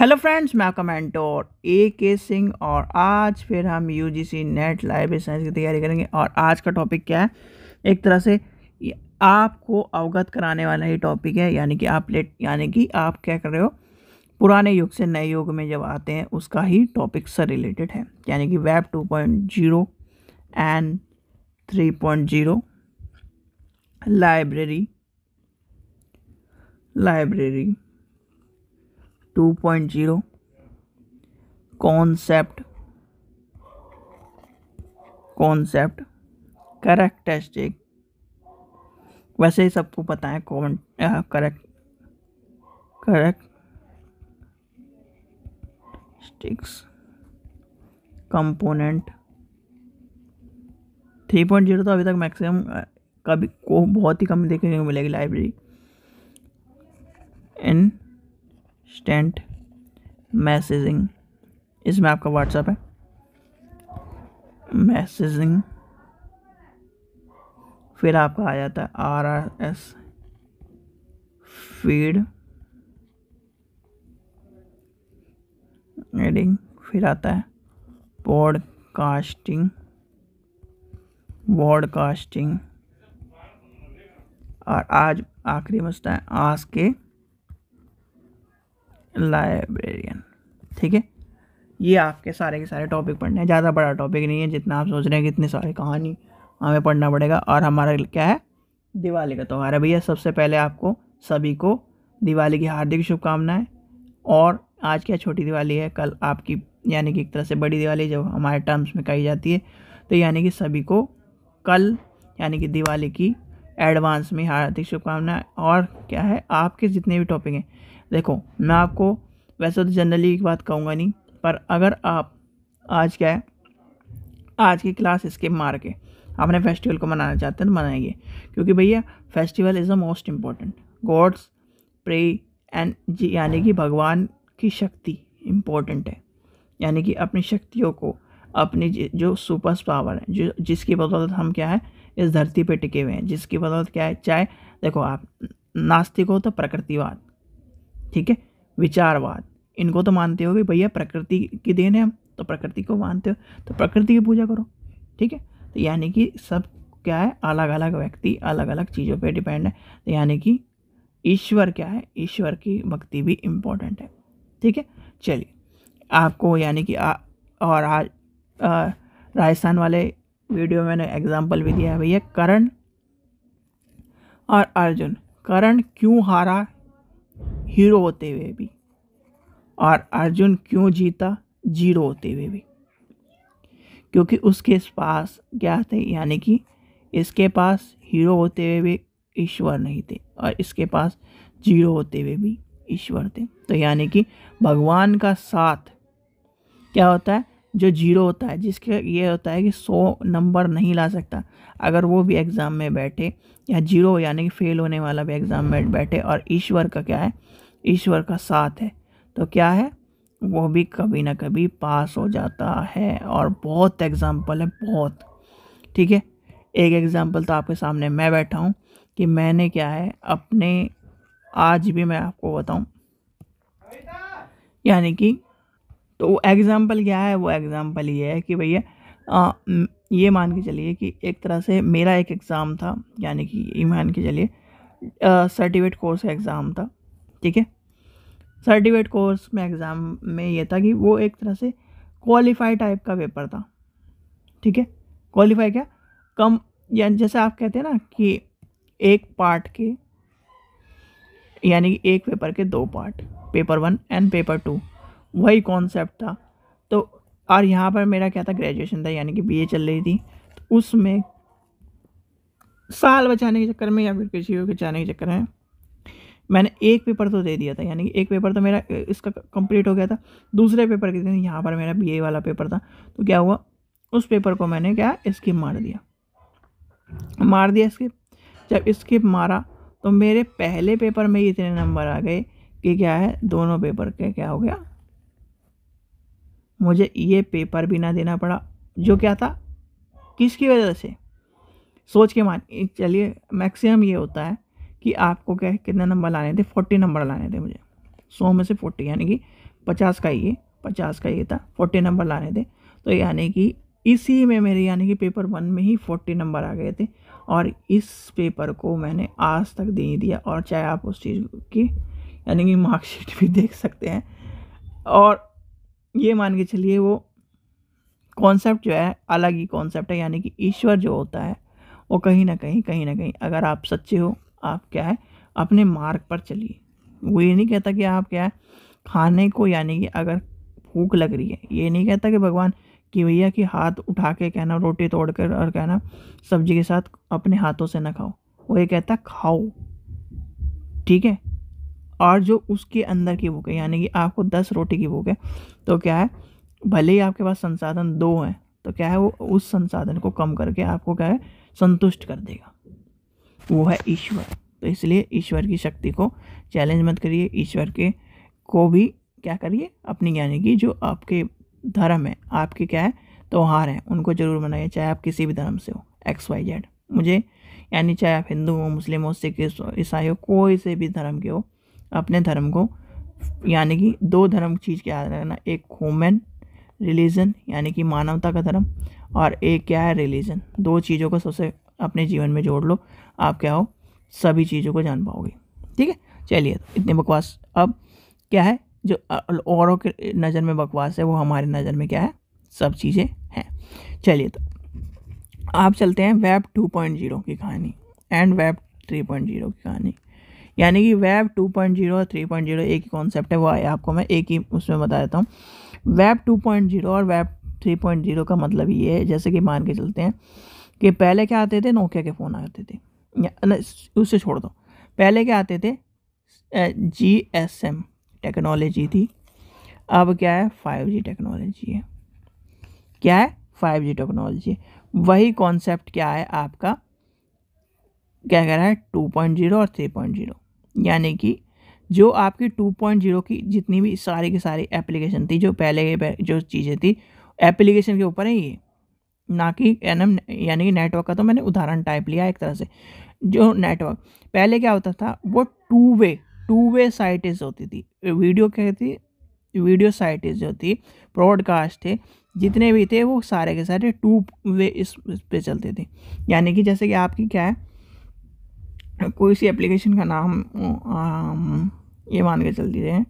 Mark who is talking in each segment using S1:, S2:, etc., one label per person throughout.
S1: Hello friends मैं आपका mentor ए के सिंह और आज फिर हम यूजीसी नेट लाइब्रेरी साइंस की तैयारी करेंगे और आज का टॉपिक क्या है एक तरह से आपको अवगत कराने वाला ही टॉपिक है यानी कि आप लेट यानी कि आप क्या कर रहे हो पुराने युग से नए युग में जब आते हैं उसका ही टॉपिक से रिलेटेड है यानी कि web two point zero and three point zero library library two point zero concept concept correct वैसे ही सबको पता है कौन correct correct sticks component three point zero तो अभी तक मैक्सिमम कभी को बहुत ही कम देखने को मिलेगी लाइब्रेरी इन स्टेंट मैसेजिंग इसमें आपका व्हाट्सएप है मैसेजिंग फिर आपका आ जाता है R R S feeding फिर आता है पॉडकास्टिंग वॉडकास्टिंग और आज आखिरी बचता है आज के लाइब्रेरियन ठीक है ये आपके सारे के सारे टॉपिक पढ़ने हैं ज़्यादा बड़ा टॉपिक नहीं है जितना आप सोच रहे हैं कि इतनी सारी कहानी हमें पढ़ना पड़ेगा और हमारा क्या है दिवाली का त्यौहार है भैया सबसे पहले आपको सभी को दिवाली की हार्दिक शुभकामनाएं और आज क्या छोटी दिवाली है कल आपकी यानी कि एक तरह से बड़ी दिवाली जब हमारे टर्म्स में कही जाती है तो यानी कि सभी को कल यानी कि दिवाली की एडवांस में हार्दिक शुभकामनाएं और क्या है आपके जितने भी टॉपिक हैं देखो मैं आपको वैसे तो जनरली एक बात कहूँगा नहीं पर अगर आप आज क्या है आज की क्लास स्किप मार के अपने फेस्टिवल को मनाना चाहते हैं तो मनाइए क्योंकि भैया festival is the most important gods pray and जी यानी कि भगवान की शक्ति इम्पॉर्टेंट है यानी कि अपनी शक्तियों को अपनी जो सुपर पावर है जो जिसकी बदौलत हम क्या है इस धरती पे टिके हुए हैं जिसकी बदौलत क्या है चाहे देखो आप नास्तिक हो तो प्रकृतिवाद ठीक है विचारवाद इनको तो मानते हो कि भैया प्रकृति की देन है हम तो प्रकृति को मानते हो तो प्रकृति की पूजा करो ठीक है तो यानी कि सब क्या है अलग अलग व्यक्ति अलग अलग चीज़ों पे डिपेंड है तो यानी कि ईश्वर क्या है ईश्वर की भक्ति भी इम्पोर्टेंट है ठीक है चलिए आपको यानी कि आ, और आज राजस्थान वाले वीडियो में मैंने एग्जाम्पल भी दिया है भैया करण और अर्जुन करण क्यों हारा हीरो होते हुए भी और अर्जुन क्यों जीता जीरो होते हुए भी क्योंकि उसके पास क्या थे यानी कि इसके पास हीरो होते हुए भी ईश्वर नहीं थे और इसके पास जीरो होते हुए भी ईश्वर थे तो यानी कि भगवान का साथ क्या होता है जो जीरो होता है जिसके ये होता है कि सौ नंबर नहीं ला सकता अगर वो भी एग्ज़ाम में बैठे या जीरो यानी कि फेल होने वाला भी एग्ज़ाम में बैठे और ईश्वर का क्या है ईश्वर का साथ है तो क्या है वो भी कभी ना कभी पास हो जाता है और बहुत एग्ज़ाम्पल है बहुत ठीक है एक एग्ज़ाम्पल तो आपके सामने मैं बैठा हूँ कि मैंने क्या है अपने आज भी मैं आपको बताऊँ यानी कि तो एग्ज़ाम्पल क्या है वो एग्ज़ाम्पल ये है कि भैया ये मान के चलिए कि एक तरह से मेरा एक एग्ज़ाम था यानी कि ये मान के चलिए सर्टिफिकेट कोर्स का एग्ज़ाम था ठीक है सर्टिफिकेट कोर्स में एग्ज़ाम में ये था कि वो एक तरह से क्वालिफाई टाइप का पेपर था ठीक है क्वालिफाई क्या कम या जैसे आप कहते हैं ना कि एक पार्ट के यानी कि एक पेपर के दो part paper one and paper two वही कॉन्सेप्ट था तो और यहाँ पर मेरा क्या था ग्रेजुएशन था यानी कि बीए चल रही थी तो उसमें साल बचाने के चक्कर में या फिर किसी को बचाने के चक्कर में मैंने एक पेपर तो दे दिया था यानी कि एक पेपर तो मेरा इसका कंप्लीट हो गया था दूसरे पेपर के दिन यहाँ पर मेरा बीए वाला पेपर था तो क्या हुआ उस पेपर को मैंने क्या स्किप मार दिया मार दिया स्किप जब स्किप मारा तो मेरे पहले पेपर में ही इतने नंबर आ गए कि क्या है दोनों पेपर के क्या हो गया मुझे ये पेपर भी ना देना पड़ा जो क्या था किसकी वजह से सोच के मान चलिए मैक्सिमम ये होता है कि आपको क्या है कितने नंबर लाने थे फोर्टी नंबर लाने थे मुझे सौ में से फोर्टी यानी कि पचास का ये पचास का ये था फोर्टी नंबर लाने थे तो यानी कि इसी में मेरे यानी कि पेपर वन में ही फोर्टी नंबर आ गए थे और इस पेपर को मैंने आज तक दे ही दिया और चाहे आप उस चीज़ की यानी कि मार्कशीट भी देख सकते हैं और ये मान के चलिए वो कॉन्सेप्ट जो है अलग ही कॉन्सेप्ट है यानी कि ईश्वर जो होता है वो कहीं ना कहीं कहीं ना कहीं अगर आप सच्चे हो आप क्या है अपने मार्ग पर चलिए वो ये नहीं कहता कि आप क्या है खाने को यानी कि अगर भूख लग रही है ये नहीं कहता कि भगवान कि भैया कि हाथ उठा के कहना रोटी तोड़ कर और कहना सब्जी के साथ अपने हाथों से ना खाओ वो ये कहता खाओ ठीक है और जो उसके अंदर की भूख है यानी कि आपको दस रोटी की भूख है तो क्या है भले ही आपके पास संसाधन दो हैं तो क्या है वो उस संसाधन को कम करके आपको क्या है संतुष्ट कर देगा वो है ईश्वर तो इसलिए ईश्वर की शक्ति को चैलेंज मत करिए ईश्वर के को भी क्या करिए अपनी यानी कि जो आपके धर्म है आपके क्या है त्यौहार हैं उनको ज़रूर मनाइए चाहे आप किसी भी धर्म से हो एक्स वाई जेड मुझे यानी चाहे आप हिंदू हो मुस्लिम हो सिख ईसाई हो कोई से भी धर्म के हो अपने धर्म को यानी कि दो धर्म चीज़ क्या रखना एक ह्यूमन रिलीजन यानी कि मानवता का धर्म और एक क्या है रिलीजन दो चीज़ों को सबसे अपने जीवन में जोड़ लो आप क्या हो सभी चीज़ों को जान पाओगे ठीक है चलिए तो इतने बकवास अब क्या है जो औरों के नज़र में बकवास है वो हमारे नज़र में क्या है सब चीज़ें हैं चलिए तो आप चलते हैं वेब 2.0 की कहानी एंड वेब 3.0 की कहानी यानी कि वेब 2.0 और 3.0 एक ही कॉन्सेप्ट है वो आया आपको मैं एक ही उसमें बता देता हूँ वेब 2.0 और वेब 3.0 का मतलब ये है जैसे कि मान के चलते हैं कि पहले क्या आते थे नोकिया के फ़ोन आते थे उसे छोड़ दो पहले क्या आते थे जी एस एम टेक्नोलॉजी थी अब क्या है फाइव जी टेक्नोलॉजी है क्या है फाइव जी टेक्नोलॉजी है वही कॉन्सेप्ट क्या है आपका क्या कह रहा है टू पॉइंट जीरो और थ्री पॉइंट जीरो यानी कि जो आपकी टू पॉइंट जीरो की जितनी भी सारी की सारी एप्लीकेशन थी जो पहले जो चीज़ें थी एप्लीकेशन के ऊपर है ये ना कि एन यानी कि नेटवर्क का तो मैंने उदाहरण टाइप लिया एक तरह से जो नेटवर्क पहले क्या होता था वो टू वे टू वे साइटेज होती थी वीडियो कहती वीडियो साइटेज जो थी ब्रॉडकास्ट थे जितने भी थे वो सारे के सारे टू वे इस पे चलते थे यानी कि जैसे कि आपकी क्या है कोई सी एप्लीकेशन का नाम आम, ये मान के चलती थे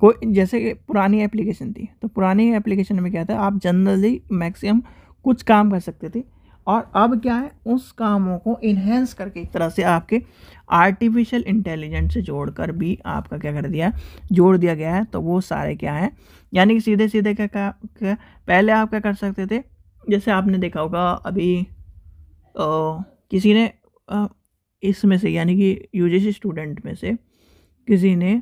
S1: कोई जैसे कि पुरानी एप्लीकेशन थी तो पुरानी एप्लीकेशन में क्या था आप जनरली मैक्सिमम कुछ काम कर सकते थे और अब क्या है उस कामों को इन्हेंस करके एक तरह से आपके आर्टिफिशियल इंटेलिजेंस से जोड़कर भी आपका क्या कर दिया जोड़ दिया गया है तो वो सारे क्या है यानी कि सीधे सीधे क्या, क्या, क्या पहले आप क्या कर सकते थे जैसे आपने देखा होगा अभी ओ, किसी ने इसमें से यानी कि यूजीसी स्टूडेंट में से किसी ने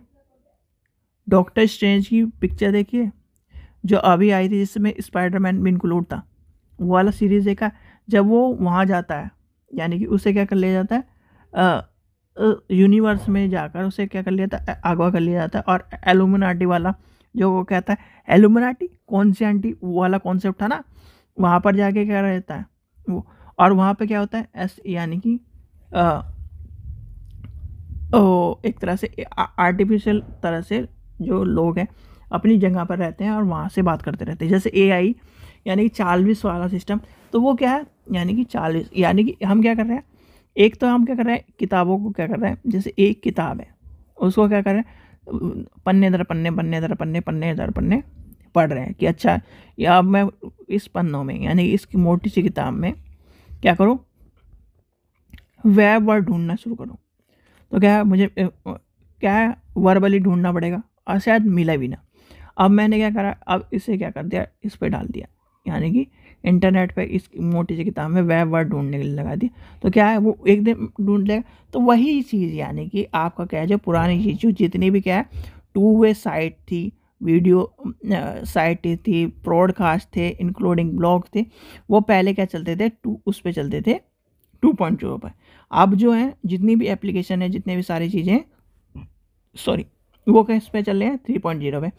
S1: डॉक्टर स्ट्रेंज की पिक्चर देखी है जो अभी आई थी जिसमें स्पाइडरमैन भी इंक्लूड था वो वाला सीरीज़ देखा जब वो वहाँ जाता है यानी कि उसे क्या कर लिया जाता है यूनिवर्स में जाकर उसे क्या कर लिया जाता है आगवा कर लिया जाता है और एलुमिनाटी वाला जो वो कहता है एलुमिनाटी कौन सी आंटी वो वाला कॉन्सेप्ट था ना वहाँ पर जाके क्या रहता है वो और वहाँ पे क्या होता है एस यानी कि ओ, एक तरह से आर्टिफिशियल तरह से जो लोग हैं अपनी जगह पर रहते हैं और वहाँ से बात करते रहते हैं जैसे एआई यानी कि चालीस वाला सिस्टम तो वो क्या है यानी कि चालीस यानी कि हम क्या कर रहे हैं एक तो हम क्या कर रहे हैं किताबों को क्या कर रहे हैं जैसे एक किताब है उसको क्या कर रहे हैं पन्ने दर पन्ने पन्ने दर पन्ने पन्ने दर पन्ने पढ़ रहे हैं कि अच्छा या मैं इस पन्नों में यानी इस मोटी सी किताब में क्या करूँ वैब वर्ड ढूंढना शुरू करूँ तो क्या है मुझे क्या है वर्बली ढूंढना पड़ेगा और शायद मिला भी ना अब मैंने क्या करा अब इसे क्या कर दिया इस पर डाल दिया यानी कि इंटरनेट पे इस मोटी सी किताब में वह वर्ड ढूंढने के लिए लगा दी तो क्या है वो एक दिन ढूंढ लेगा तो वही चीज़ यानी कि आपका क्या है जो पुरानी चीज़ जो जितनी भी क्या है टू वे साइट थी वीडियो साइट थी प्रॉडकास्ट थे इंक्लूडिंग ब्लॉग थे वो पहले क्या चलते थे टू उस पर चलते थे टू पॉइंट जीरो पर अब जो है जितनी भी एप्लीकेशन है जितनी भी सारी चीज़ें सॉरी वो किस पे चल रहे हैं थ्री पॉइंट जीरो पे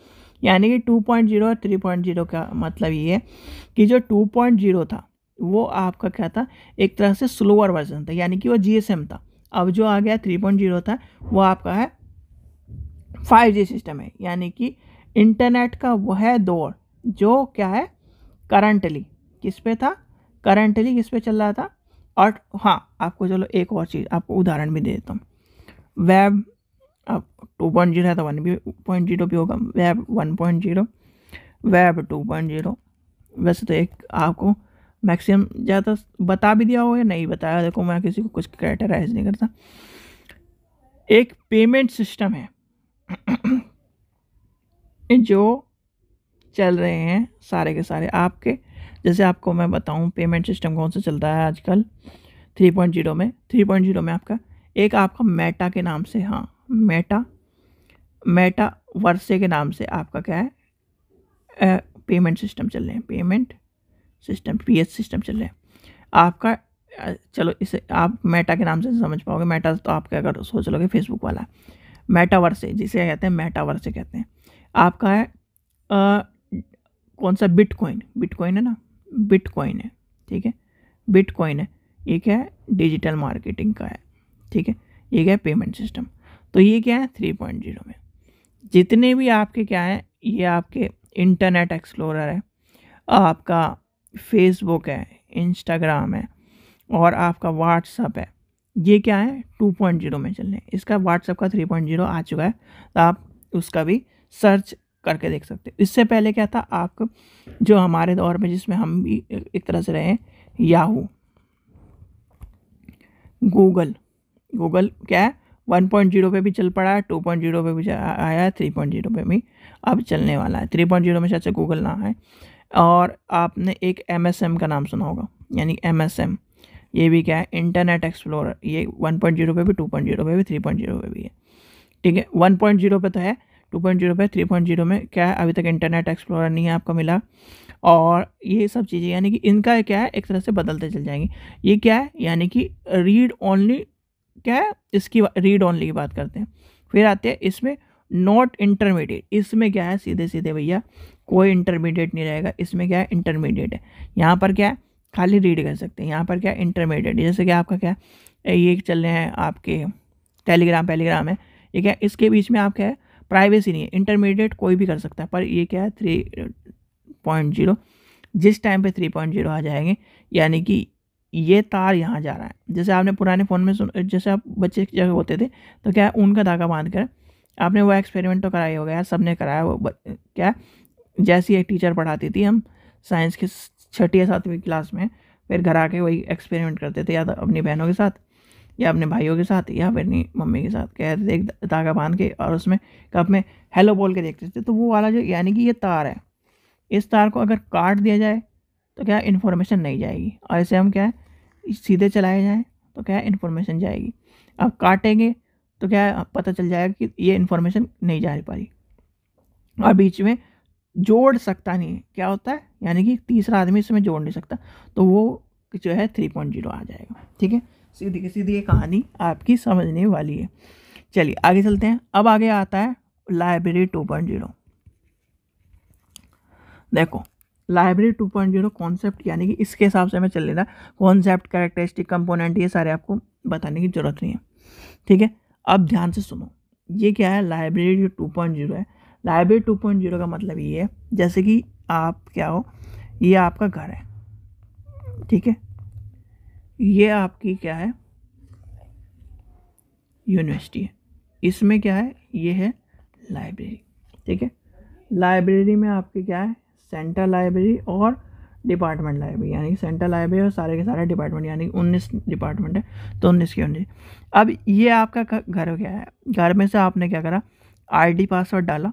S1: यानी कि 2.0 और 3.0 का मतलब ये है कि जो 2.0 था वो आपका क्या था एक तरह से स्लोअर वर्जन था यानी कि वो जी था अब जो आ गया 3.0 था वो आपका है 5G सिस्टम है यानी कि इंटरनेट का वह है दौर जो क्या है करंटली किस पे था करंटली किस पे चल रहा था और हाँ आपको चलो एक और चीज़ आपको उदाहरण भी दे देता हूँ वेब अब टू पॉइंट जीरो है तो वन भी पॉइंट जीरो भी होगा web one point zero web two point zero वैसे तो एक आपको मैक्सिमम ज़्यादा बता भी दिया हो या नहीं बताया देखो मैं किसी को कुछ कैटराइज नहीं करता एक पेमेंट सिस्टम है जो चल रहे हैं सारे के सारे आपके जैसे आपको मैं बताऊं पेमेंट सिस्टम कौन सा चलता है आजकल थ्री पॉइंट जीरो में थ्री पॉइंट जीरो में आपका एक आपका मेटा के नाम से हाँ मेटा मेटा वर्से के नाम से आपका क्या है पेमेंट सिस्टम चल रहे हैं पेमेंट सिस्टम पी सिस्टम चल रहे हैं आपका चलो इसे आप मेटा के नाम से समझ पाओगे मेटा तो आप क्या अगर सोच लोगे फेसबुक वाला वर्से जिसे कहते हैं वर्से कहते हैं आपका है आ, कौन सा बिटकॉइन बिटकॉइन है ना बिटकॉइन है ठीक है बिटकॉइन है ये क्या है डिजिटल मार्केटिंग का है ठीक है ये क्या है पेमेंट सिस्टम तो ये क्या है थ्री पॉइंट जीरो में जितने भी आपके क्या हैं ये आपके इंटरनेट एक्सप्लोरर है आपका फेसबुक है इंस्टाग्राम है और आपका व्हाट्सअप है ये क्या है टू पॉइंट जीरो में चलने इसका व्हाट्सअप का थ्री पॉइंट जीरो आ चुका है तो आप उसका भी सर्च करके देख सकते हो इससे पहले क्या था आप जो हमारे दौर में जिसमें हम भी एक तरह से रहे हैं याहू गूगल गूगल क्या है वन पॉइंट जीरो पर भी चल पड़ा है टू पॉइंट जीरो पर भी आया है थ्री पॉइंट जीरो पर भी अब चलने वाला है थ्री पॉइंट जीरो में शायद से गूगल ना है और आपने एक एम एस एम का नाम सुना होगा यानी एम एस एम ये भी क्या है इंटरनेट एक्सप्लोर ये वन पॉइंट जीरो पर भी टू पॉइंट जीरो पर भी थ्री पॉइंट जीरो पर भी है ठीक है वन पॉइंट जीरो पर तो है टू पॉइंट जीरो पर थ्री पॉइंट जीरो में क्या है अभी तक इंटरनेट एक्सप्लोर नहीं है आपको मिला और ये सब चीज़ें यानी कि इनका क्या है एक तरह से बदलते चल जाएंगे ये क्या है यानी कि रीड ओनली क्या है इसकी रीड ऑनली की बात करते हैं फिर आते हैं इसमें नॉट इंटरमीडिएट इसमें क्या है सीधे सीधे भैया कोई इंटरमीडिएट नहीं रहेगा इसमें क्या है इंटरमीडिएट है यहाँ पर क्या है खाली रीड कर सकते हैं यहाँ पर क्या है इंटरमीडिएट जैसे कि आपका क्या है ये चल रहे हैं आपके टेलीग्राम टेलीग्राम है ये क्या है इसके बीच में आप क्या है प्राइवेसी नहीं है इंटरमीडिएट कोई भी कर सकता है पर ये क्या है थ्री पॉइंट जीरो जिस टाइम पे थ्री पॉइंट जीरो आ जाएंगे यानी कि ये तार यहाँ जा रहा है जैसे आपने पुराने फ़ोन में सुन जैसे आप बच्चे जगह होते थे तो क्या है उनका धागा बांध कर आपने वो एक्सपेरिमेंट तो कराया होगा यार सब ने कराया वो क्या जैसी एक टीचर पढ़ाती थी हम साइंस के छठी या सातवीं क्लास में फिर घर आके वही एक्सपेरिमेंट करते थे या तो अपनी बहनों के साथ या अपने भाइयों के साथ या फिर अपनी मम्मी के साथ कहते थे एक धागा बांध के और उसमें कप में हेलो बोल के देखते थे तो वो वाला जो यानी कि ये तार है इस तार को अगर काट दिया जाए तो क्या इन्फॉर्मेशन नहीं जाएगी और इसे हम क्या है सीधे चलाए जाए तो क्या है इन्फॉर्मेशन जाएगी अब काटेंगे तो क्या पता चल जाएगा कि ये इन्फॉर्मेशन नहीं जा पा रही और बीच में जोड़ सकता नहीं क्या होता है यानी कि तीसरा आदमी इसमें जोड़ नहीं सकता तो वो जो है थ्री पॉइंट जीरो आ जाएगा ठीक है सीधी की सीधी ये कहानी आपकी समझने वाली है चलिए आगे चलते हैं अब आगे आता है लाइब्रेरी टू पॉइंट जीरो देखो library two point zero concept यानी कि इसके हिसाब से हमें चल लेना कॉन्सेप्ट कैरेक्टरिस्टिक कंपोनेंट ये सारे आपको बताने की ज़रूरत नहीं है ठीक है अब ध्यान से सुनो ये क्या है लाइब्रेरी जो टू पॉइंट जीरो है लाइब्रेरी टू पॉइंट जीरो का मतलब ये है जैसे कि आप क्या हो ये आपका घर है ठीक है ये आपकी क्या है यूनिवर्सिटी है इसमें क्या है ये है लाइब्रेरी ठीक है लाइब्रेरी में आपके क्या है सेंट्रल लाइब्रेरी और डिपार्टमेंट लाइब्रेरी यानी सेंट्रल लाइब्रेरी और सारे के सारे डिपार्टमेंट यानी उन्नीस डिपार्टमेंट है तो उन्नीस की उन्नीस अब ये आपका घर क्या है घर में से आपने क्या करा आईडी पासवर्ड डाला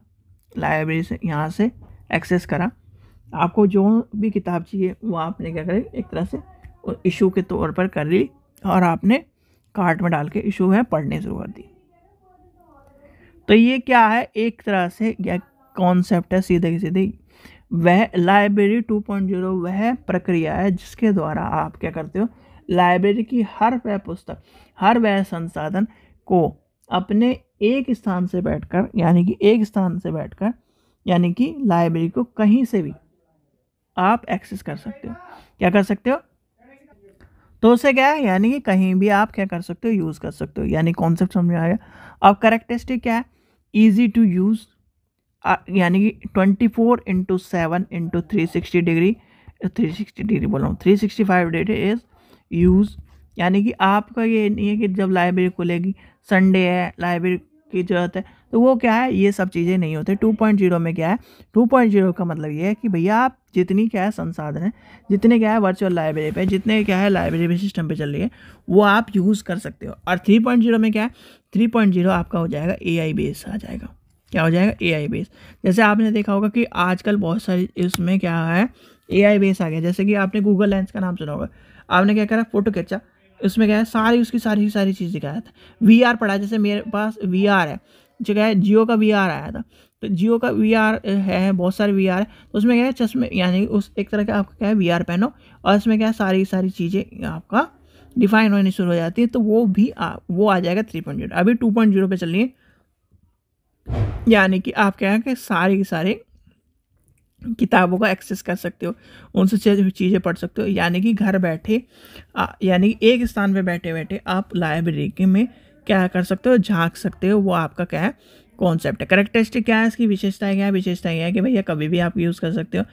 S1: लाइब्रेरी से यहाँ से एक्सेस करा आपको जो भी किताब चाहिए वो आपने क्या करी एक तरह से इशू के तौर पर कर ली और आपने कार्ट में डाल के इशू है पढ़ने शुरू कर दी तो ये क्या है एक तरह से क्या कॉन्सेप्ट है सीधे के सीधे वह लाइब्रेरी 2.0 वह प्रक्रिया है जिसके द्वारा आप क्या करते हो लाइब्रेरी की हर वह पुस्तक हर वह संसाधन को अपने एक स्थान से बैठकर यानी कि एक स्थान से बैठकर यानी कि लाइब्रेरी को कहीं से भी आप एक्सेस कर सकते हो क्या कर सकते हो तो उसे क्या है यानी कि कहीं भी आप क्या कर सकते हो यूज़ कर सकते हो यानी कॉन्सेप्ट समझ में आया अब करेक्टरिस्टिक क्या है ईजी टू यूज़ यानी twenty four into seven into three sixty degree three sixty degree बोल रहा हूँ three sixty five date is use यानी कि आपका ये नहीं है कि जब लाइब्रेरी खुलेगी संडे है लाइब्रेरी की ज़रूरत है तो वो क्या है ये सब चीज़ें नहीं होती टू पॉइंट जीरो में क्या है टू पॉइंट जीरो का मतलब ये है कि भैया आप जितनी क्या है संसाधन है जितने क्या है वर्चुअल लाइब्रेरी पे जितने क्या है लाइब्रेरी सिस्टम पे चल रही है वो आप यूज़ कर सकते हो और थ्री पॉइंट जीरो में क्या है थ्री पॉइंट जीरो आपका हो जाएगा ए आई बेस आ जाएगा क्या हो जाएगा ए आई बेस जैसे आपने देखा होगा कि आजकल बहुत सारी इसमें क्या है ए आई बेस आ गया जैसे कि आपने गूगल लेंस का नाम सुना होगा आपने क्या करा फ़ोटो खींचा उसमें क्या है सारी उसकी सारी सारी चीज़ दिखाया था वी आर पढ़ा जैसे मेरे पास वी आर है जो क्या है जियो का वी आर आया था तो जियो का वी आर है बहुत सारे वी आर है तो उसमें क्या है चश्मे यानी उस एक तरह का आपका क्या है वी आर पहनो और उसमें क्या है सारी सारी चीज़ें आपका डिफाइन होनी शुरू हो जाती है तो वो भी आ, वो आ जाएगा थ्री पॉइंट जीरो अभी टू पॉइंट जीरो पर चलिए यानी कि आप क्या है कि सारे के सारे किताबों का एक्सेस कर सकते हो उनसे चीज़ें पढ़ सकते हो यानी कि घर बैठे यानी कि एक स्थान पे बैठे बैठे आप लाइब्रेरी के में क्या कर सकते हो झांक सकते हो वो आपका क्या है कॉन्सेप्ट है करेक्टरिस्टिक क्या है इसकी विशेषताएं क्या है विशेषताएं क्या है कि भैया कभी भी आप यूज़ कर सकते हो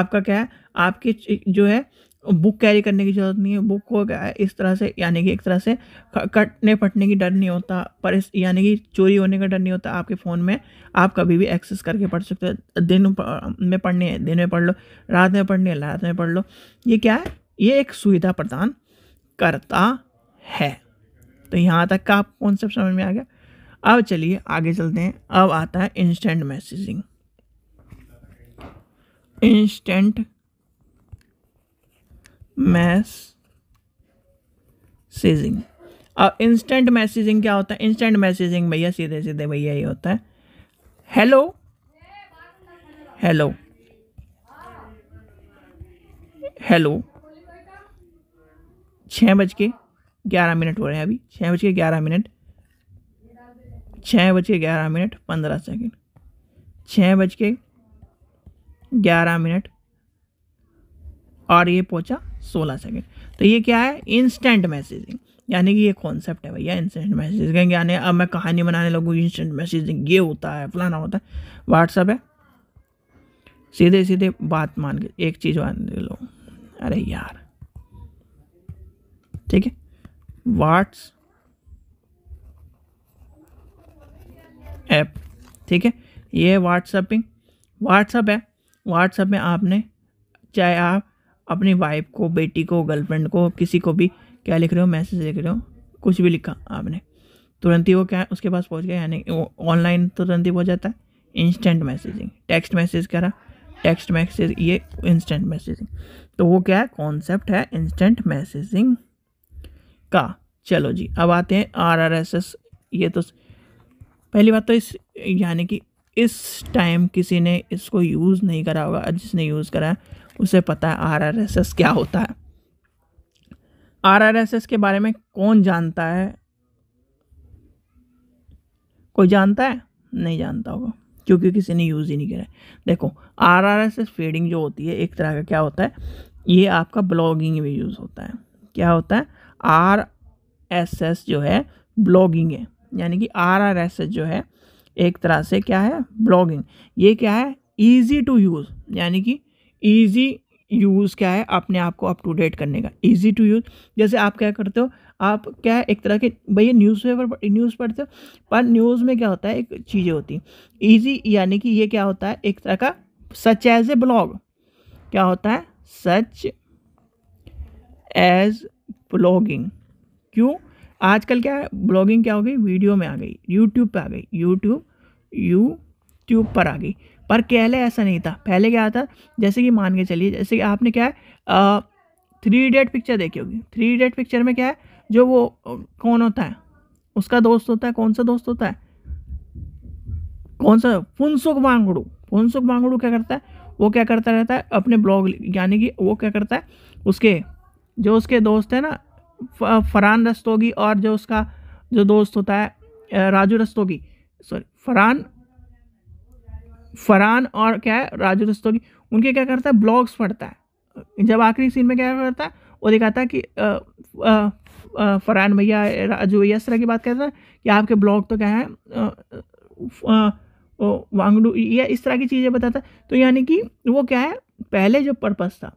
S1: आपका क्या है आपके जो है बुक कैरी करने की ज़रूरत नहीं है बुक को इस तरह से यानी कि एक तरह से कटने फटने की डर नहीं होता पर इस यानी कि चोरी होने का डर नहीं होता आपके फ़ोन में आप कभी भी एक्सेस करके पढ़ सकते हो दिन में पढ़नी है दिन में पढ़ लो रात में पढ़नी है रात में पढ़ लो ये क्या है ये एक सुविधा प्रदान करता है तो यहाँ तक का आप कॉन्सेप्ट समझ में आ गया अब चलिए आगे चलते हैं अब आता है instant messaging instant messaging और इंस्टेंट मैसेजिंग क्या होता है इंस्टेंट मैसेजिंग भैया सीधे सीधे भैया ये होता है हेलो हेलो हेलो छः बज के ग्यारह मिनट हो रहे हैं अभी छः बज के ग्यारह मिनट छः बज के ग्यारह मिनट पंद्रह सेकेंड छः बज के ग्यारह मिनट और ये पहुंचा 16 सेकंड तो ये क्या है इंस्टेंट मैसेजिंग यानी कि ये कॉन्सेप्ट है भैया इंस्टेंट मैसेजिंग यानी अब मैं कहानी बनाने लगूँ इंस्टेंट मैसेजिंग ये होता है फलाना होता है व्हाट्सअप है सीधे सीधे बात मान के एक चीज़ मान लो अरे यार ठीक है वाट्स ऐप ठीक है ये व्हाट्सअपिंग व्हाट्सअप है व्हाट्सअप में आपने चाहे आप अपनी वाइफ को बेटी को गर्लफ्रेंड को किसी को भी क्या लिख रहे हो मैसेज लिख रहे हो कुछ भी लिखा आपने तुरंत ही वो क्या उसके पास पहुंच गया यानी वो ऑनलाइन तुरंत ही पहुँच जाता है इंस्टेंट मैसेजिंग टेक्स्ट मैसेज करा टेक्स्ट मैसेज ये इंस्टेंट मैसेजिंग तो वो क्या है कॉन्सेप्ट है इंस्टेंट मैसेजिंग का चलो जी अब आते हैं आर आर एस एस ये तो पहली बात तो इस यानी कि इस टाइम किसी ने इसको यूज़ नहीं करा होगा जिसने यूज़ करा है उसे पता है आरआरएसएस क्या होता है आरआरएसएस के बारे में कौन जानता है कोई जानता है नहीं जानता होगा क्योंकि किसी ने यूज़ ही नहीं करा देखो R R S S feeding जो होती है एक तरह का क्या होता है ये आपका ब्लॉगिंग में यूज़ होता है क्या होता है आर एस एस जो है ब्लॉगिंग है यानी कि आर आर एस एस जो है एक तरह से क्या है ब्लॉगिंग ये क्या है ईजी टू यूज़ यानी कि ईजी यूज़ क्या है अपने आप को अप टू डेट करने का ईजी टू यूज़ जैसे आप क्या करते हो आप क्या है एक तरह के भैया न्यूज़ पेपर न्यूज़ पढ़ते हो पर न्यूज़ में क्या होता है एक चीज़ें होती हैं ईजी यानी कि ये क्या होता है एक तरह का सच एज ए ब्लॉग क्या होता है सच एज ब्लॉगिंग क्यों आजकल क्या है ब्लॉगिंग क्या हो गई वीडियो में आ गई यूट्यूब पे आ गई यूट्यूब यू ट्यूब पर आ गई पर पहले ऐसा नहीं था पहले क्या था जैसे कि मान के चलिए जैसे कि आपने क्या है थ्री इडियट पिक्चर देखी होगी थ्री इडियट पिक्चर में क्या है जो वो कौन होता है उसका दोस्त होता है कौन सा दोस्त होता है कौन सा फुनसुख मांगड़ू फुनसुख मांगड़ू क्या करता है वो क्या करता रहता है अपने ब्लॉग यानी कि वो क्या करता है उसके जो उसके दोस्त है ना फरहान रस्तोगी और जो उसका जो दोस्त होता है राजू रस्तोगी सॉरी फरहान फरहान और क्या है राजू रस्तोगी उनके क्या करता है ब्लॉग्स पढ़ता है जब आखिरी सीन में क्या करता है वो दिखाता है कि फरहान भैया राजू भैया इस तरह की बात करता है कि आपके ब्लॉग तो क्या है वांगडू या इस तरह की चीज़ें बताता है तो यानी कि वो क्या है पहले जो पर्पज था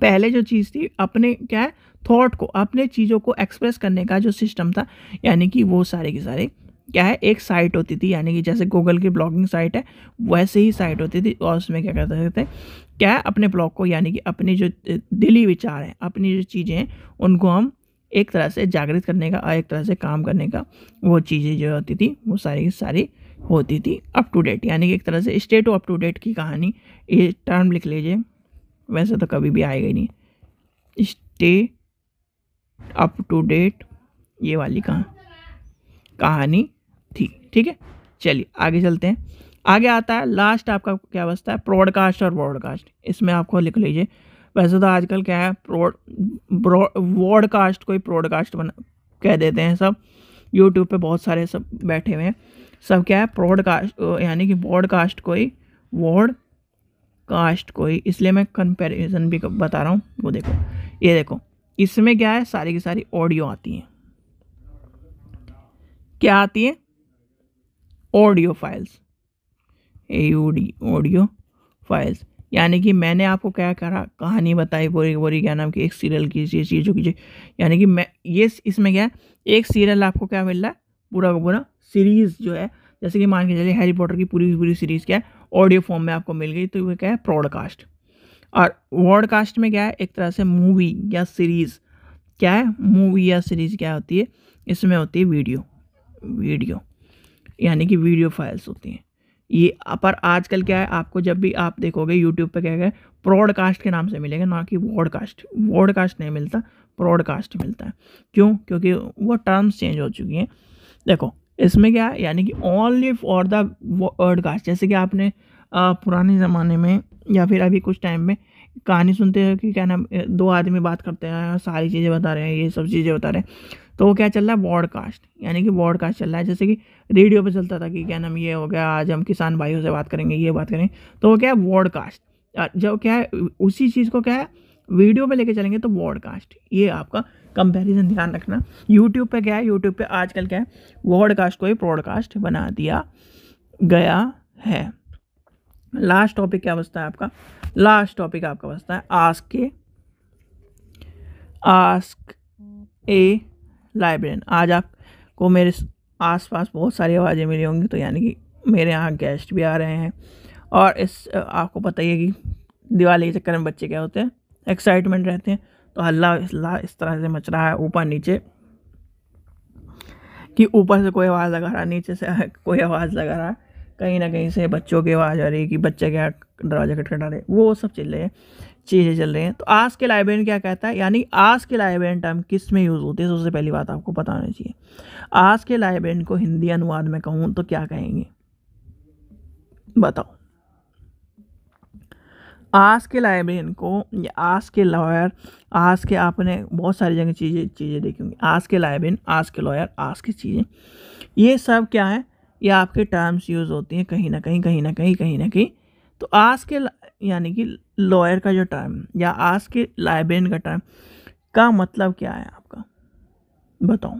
S1: पहले जो चीज़ थी अपने क्या है थॉट को अपने चीज़ों को एक्सप्रेस करने का जो सिस्टम था यानी कि वो सारे के सारे क्या है एक साइट होती थी यानी कि जैसे गूगल की ब्लॉगिंग साइट है वैसे ही साइट होती थी और उसमें क्या कहते थे क्या है अपने ब्लॉग को यानी कि अपनी जो दिली विचार हैं अपनी जो चीज़ें हैं उनको हम एक तरह से जागृत करने का और एक तरह से काम करने का वो चीज़ें जो होती थी वो सारी की सारी होती थी अप टू डेट यानी कि एक तरह से स्टेट अप टू डेट की कहानी ये टर्म लिख लीजिए वैसे तो कभी भी आएगा नहीं स्टे अप टू डेट ये वाली कहा कहानी थी ठीक है चलिए आगे चलते हैं आगे आता है लास्ट आपका क्या बचता है ब्रॉडकास्ट और ब्रॉडकास्ट इसमें आपको लिख लीजिए वैसे तो आजकल क्या है ब्रॉड वॉडकास्ट कोई प्रॉडकास्ट बना कह देते हैं सब यूट्यूब पे बहुत सारे सब बैठे हुए हैं सब क्या है प्रॉडकास्ट यानी कि ब्रॉडकास्ट ही वॉड कास्ट ही इसलिए मैं कंपेरिजन भी बता रहा हूँ वो देखो ये देखो इसमें क्या है सारी की सारी ऑडियो आती हैं क्या आती हैं audio files A U D audio files यानी कि मैंने आपको क्या करा कहानी बताई बोरी बोरी क्या नाम की एक सीरियल की ये चीज़ों की यानी कि मैं ये इसमें क्या है एक सीरियल आपको क्या मिल रहा है पूरा का पूरा सीरीज़ जो है जैसे कि मान के चलिए हैरी पॉटर की पूरी पूरी सीरीज़ क्या है ऑडियो फॉर्म में आपको मिल गई तो वह क्या है प्रॉडकास्ट और वॉडकास्ट में क्या है एक तरह से मूवी या सीरीज़ क्या है मूवी या सीरीज़ क्या होती है इसमें होती है वीडियो वीडियो यानी कि वीडियो फाइल्स होती हैं ये पर आजकल क्या है आपको जब भी आप देखोगे यूट्यूब पर क्या है प्रॉडकास्ट के नाम से मिलेगा ना कि वॉडकास्ट वॉडकास्ट नहीं मिलता प्रॉडकास्ट मिलता है क्यों क्योंकि वो टर्म्स चेंज हो चुकी हैं देखो इसमें क्या है यानी कि ओनली फॉर द वर्डकास्ट जैसे कि आपने पुराने ज़माने में या फिर अभी कुछ टाइम में कहानी सुनते हो कि क्या नाम दो आदमी बात करते हैं सारी चीज़ें बता रहे हैं ये सब चीज़ें बता रहे हैं तो वो क्या चल रहा है ब्रॉडकास्ट यानी कि ब्रॉडकास्ट चल रहा है जैसे कि रेडियो पे चलता था कि क्या नाम ये हो गया आज हम किसान भाइयों से बात करेंगे ये बात करेंगे तो वो क्या है ब्रॉडकास्ट जब क्या है उसी चीज़ को क्या है वीडियो पे लेके चलेंगे तो ब्रॉडकास्ट ये आपका कंपैरिजन ध्यान रखना यूट्यूब पे क्या है यूट्यूब पे आजकल क्या है ब्रॉडकास्ट को ही प्रॉडकास्ट बना दिया गया है लास्ट टॉपिक क्या बचता है आपका लास्ट टॉपिक आपका बचता है आस्क के आस्क ए लाइब्रेरियन आज आपको मेरे आसपास बहुत सारी आवाज़ें मिली होंगी तो यानी कि मेरे यहाँ गेस्ट भी आ रहे हैं और इस आपको पता ही है कि दिवाली के चक्कर में बच्चे क्या होते हैं एक्साइटमेंट रहते हैं तो हल्ला हल्ला इस तरह से मच रहा है ऊपर नीचे कि ऊपर से कोई आवाज़ लगा रहा नीचे से कोई आवाज़ लगा रहा कहीं ना कहीं से बच्चों की आवाज़ आ रही है कि बच्चे क्या दरवाज़ा खटखटा रहे वो सब चिल्ले हैं चीज़ें चल रही हैं तो आज के लाइब्रेरियन क्या कहता है यानी आज के लाइब्रेरियन टर्म किस में यूज़ होती है सबसे पहली बात आपको पता चाहिए आज के लाइब्रेरियन को हिंदी अनुवाद में कहूँ तो क्या कहेंगे बताओ आज के लाइब्रेरियन को या आज के लॉयर आज के आपने बहुत सारी जगह चीज़ें चीज़ें देखी होंगी आज के लाइब्रेरियन आज के लॉयर आज की चीज़ें ये सब क्या है ये आपके टर्म्स यूज़ होती हैं कहीं ना कहीं कहीं ना कहीं कहीं ना कहीं तो आज के यानी कि लॉयर का जो टर्म या आज के लाइब्रेन का टर्म का मतलब क्या है आपका बताओ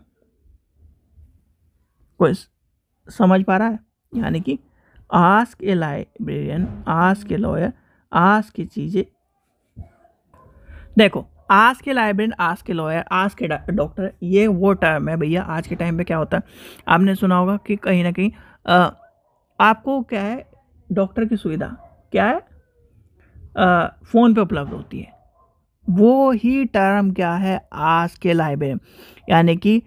S1: कोई समझ पा रहा है यानी कि आज के लाइब्रेरियन आज के लॉयर आज की चीज़ें देखो आज के लाइब्रेरियन आज के लॉयर आज के डॉक्टर ये वो टर्म है भैया आज के टाइम पे क्या होता है आपने सुना होगा कि कहीं ना कहीं आपको क्या है डॉक्टर की सुविधा क्या है फ़ोन पे उपलब्ध होती है वो ही टर्म क्या है आज के लाइब्रेरियन यानी कि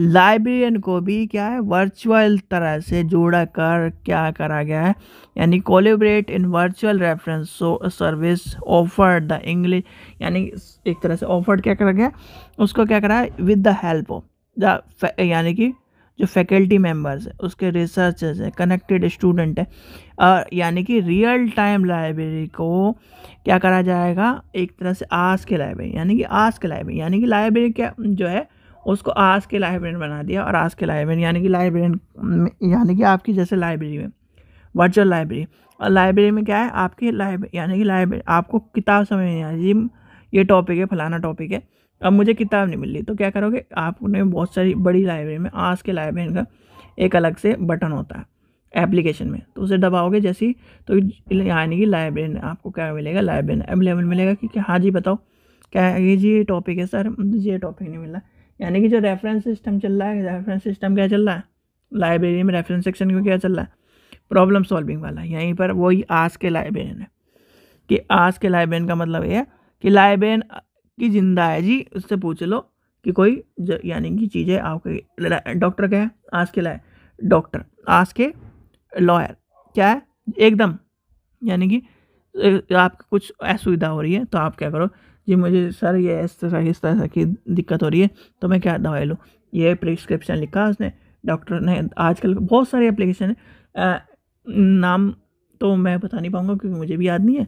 S1: लाइब्रेरियन को भी क्या है वर्चुअल तरह से जोड़ा कर क्या करा गया है यानी collaborate in virtual reference service offered the English यानी एक तरह से ऑफर्ड क्या करा गया उसको क्या करा है with the help of the यानी कि जो फैकल्टी मेम्बर्स हैं उसके रिसर्चर्स हैं कनेक्टेड स्टूडेंट हैं यानी कि रियल टाइम लाइब्रेरी को क्या करा जाएगा एक तरह से आज के लाइब्रेरी यानी कि आज के लाइब्रेरी यानी कि लाइब्रेरी क्या जो है उसको आज के लाइब्रेरी बना दिया और आज के लाइब्रेरी यानी कि लाइब्रेरी यानी कि आपकी जैसे लाइब्रेरी में वर्चुअल लाइब्रेरी और लाइब्रेरी में क्या है आपकी लाइब्रेरी यानी कि लाइब्रेरी आपको किताब समझ नहीं आ रही ये टॉपिक है फलाना टॉपिक है अब मुझे किताब नहीं मिल रही तो क्या करोगे आपने बहुत सारी बड़ी लाइब्रेरी में आज के लाइब्रेरी का एक अलग से बटन होता है एप्लीकेशन में तो उसे दबाओगे जैसी तो यानी कि लाइब्रेरी आपको क्या मिलेगा लाइब्रेरी अवेलेबल मिलेगा कि, कि हाँ जी बताओ क्या ये जी ये टॉपिक है सर मुझे ये टॉपिक नहीं मिला यानी कि जो रेफरेंस सिस्टम चल रहा है रेफरेंस सिस्टम क्या चल रहा है लाइब्रेरी में रेफरेंस सेक्शन में क्या चल रहा है प्रॉब्लम सॉल्विंग वाला यहीं पर वही आज के लाइब्रेरी है कि आज के लाइब्रेरी का मतलब ये है कि लाइब्रेरी कि जिंदा है जी उससे पूछ लो कि कोई यानी कि चीज़ें आपके डॉक्टर क्या है आज के लाए डॉक्टर आज के लॉयर क्या है एकदम यानी कि आपको कुछ असुविधा हो रही है तो आप क्या करो जी मुझे सर ये इस तरह इस तरह की दिक्कत हो रही है तो मैं क्या दवाई लूँ ये प्रिस्क्रिप्शन लिखा उसने डॉक्टर ने आजकल बहुत सारे एप्लीकेशन है आ, नाम तो मैं बता नहीं पाऊँगा क्योंकि मुझे भी याद नहीं है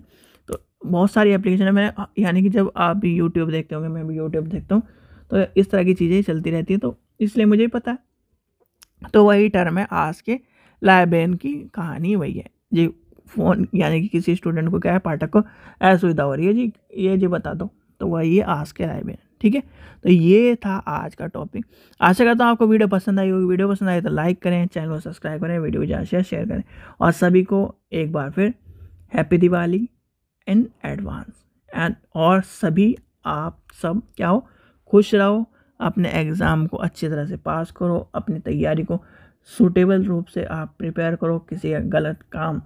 S1: बहुत सारी एप्लीकेशन है मैं यानी कि जब आप भी यूट्यूब देखते होंगे मैं भी यूट्यूब देखता हूँ तो इस तरह की चीज़ें चलती रहती हैं तो इसलिए मुझे पता है तो वही टर्म है आज के लाइब्रेन की कहानी वही है जी फ़ोन यानी कि किसी स्टूडेंट को क्या है पाठक को असुविधा हो रही है जी ये जी बता दो तो वही है आज के लाइब्रेन ठीक है तो ये था आज का टॉपिक आशा करता हूँ आपको वीडियो पसंद आई होगी वीडियो पसंद आई तो लाइक करें चैनल को सब्सक्राइब करें वीडियो को ज़्यादा शेयर करें और सभी को एक बार फिर happy Diwali in advance and और सभी आप सब क्या हो खुश रहो अपने एग्ज़ाम को अच्छी तरह से पास करो अपनी तैयारी को सूटेबल रूप से आप प्रिपेयर करो किसी का गलत काम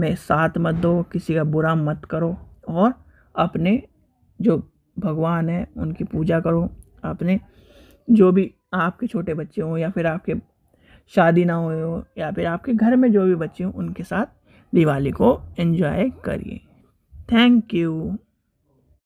S1: में साथ मत दो किसी का बुरा मत करो और अपने जो भगवान है उनकी पूजा करो अपने जो भी आपके छोटे बच्चे हों या फिर आपके शादी ना हुए हो या फिर आपके घर में जो भी बच्चे हों उनके साथ दिवाली को एंजॉय करिए Thank you.